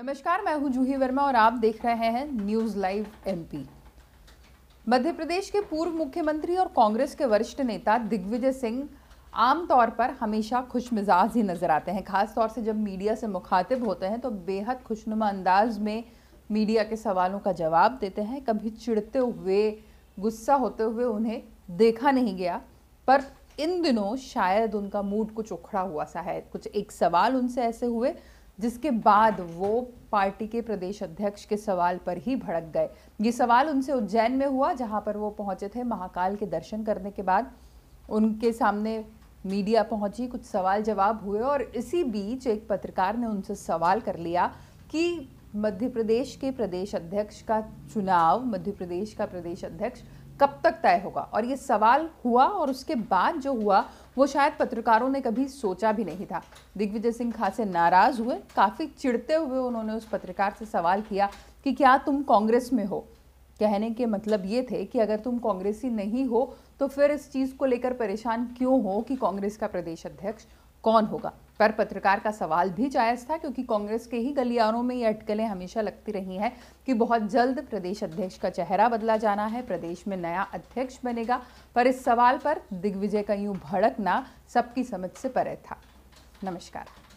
नमस्कार मैं हूं जूही वर्मा और आप देख रहे हैं news live MP Madhya Pradesh के पूर्व मुख्यमंत्री और कांग्रेस के वरिष्ठ नेता दिग्विजय सिंह आमतौर पर हमेशा खुश मिजाज ही नज़र आते हैं खासतौर से जब मीडिया से मुखातिब होते हैं तो बेहद खुशनुमा अंदाज में मीडिया के सवालों का जवाब देते हैं कभी चिड़ते हुए गुस्सा होते हुए उन्हें देखा नहीं गया पर इन दिनों शायद उनका मूड कुछ उखड़ा हुआ सा है कुछ एक सवाल उनसे ऐसे हुए जिसके बाद वो पार्टी के प्रदेश अध्यक्ष के सवाल पर ही भड़क गए ये सवाल उनसे उज्जैन में हुआ जहां पर वो पहुंचे थे महाकाल के दर्शन करने के बाद उनके सामने मीडिया पहुंची कुछ सवाल जवाब हुए और इसी बीच एक पत्रकार ने उनसे सवाल कर लिया कि मध्य प्रदेश के प्रदेश अध्यक्ष का चुनाव मध्य प्रदेश का प्रदेश अध्यक्ष कब तक तय होगा और ये सवाल हुआ और उसके बाद जो हुआ वो शायद पत्रकारों ने कभी सोचा भी नहीं था दिग्विजय सिंह खासे नाराज हुए काफ़ी चिढ़ते हुए उन्होंने उस पत्रकार से सवाल किया कि क्या तुम कांग्रेस में हो कहने के मतलब ये थे कि अगर तुम कांग्रेसी नहीं हो तो फिर इस चीज़ को लेकर परेशान क्यों हो कि कांग्रेस का प्रदेश अध्यक्ष कौन होगा पर पत्रकार का सवाल भी जायज़ था क्योंकि कांग्रेस के ही गलियारों में ये अटकलें हमेशा लगती रही हैं कि बहुत जल्द प्रदेश अध्यक्ष का चेहरा बदला जाना है प्रदेश में नया अध्यक्ष बनेगा पर इस सवाल पर दिग्विजय का यूं भड़कना सबकी समझ से परे था नमस्कार